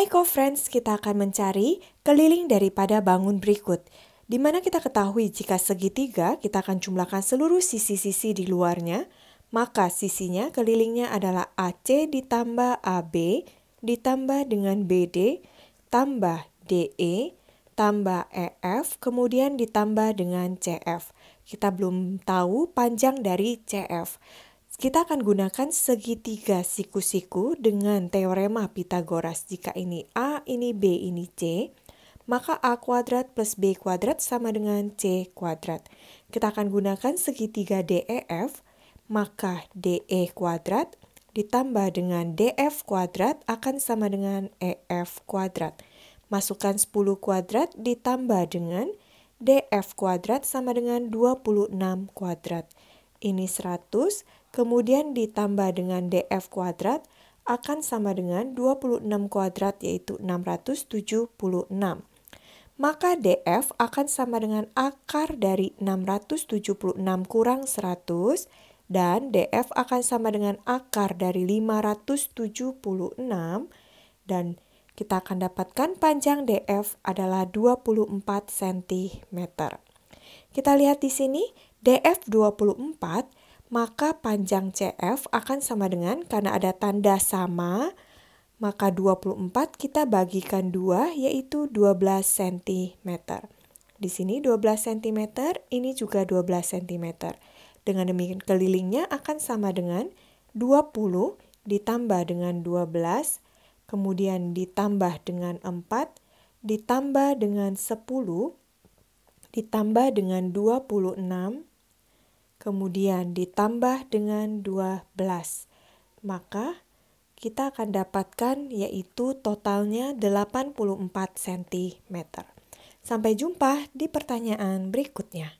Hai co-friends, kita akan mencari keliling daripada bangun berikut, di mana kita ketahui jika segitiga kita akan jumlahkan seluruh sisi-sisi di luarnya, maka sisinya kelilingnya adalah AC ditambah AB ditambah dengan BD tambah DE tambah EF kemudian ditambah dengan CF. Kita belum tahu panjang dari CF. Kita akan gunakan segitiga siku-siku dengan teorema Pythagoras. Jika ini A, ini B, ini C, maka A kuadrat plus B kuadrat sama dengan C kuadrat. Kita akan gunakan segitiga DEF, maka DE kuadrat ditambah dengan DF kuadrat akan sama dengan EF kuadrat. Masukkan 10 kuadrat ditambah dengan DF kuadrat sama dengan 26 kuadrat. Ini 100, kemudian ditambah dengan df kuadrat akan sama dengan 26 kuadrat yaitu 676. Maka df akan sama dengan akar dari 676 kurang 100 dan df akan sama dengan akar dari 576 dan kita akan dapatkan panjang df adalah 24 cm. Kita lihat di sini df 24 maka panjang CF akan sama dengan karena ada tanda sama, maka 24 kita bagikan 2 yaitu 12 cm. Di sini 12 cm, ini juga 12 cm. Dengan demikian kelilingnya akan sama dengan 20 ditambah dengan 12, kemudian ditambah dengan 4, ditambah dengan 10, ditambah dengan 26, kemudian ditambah dengan 12. Maka kita akan dapatkan yaitu totalnya 84 cm. Sampai jumpa di pertanyaan berikutnya.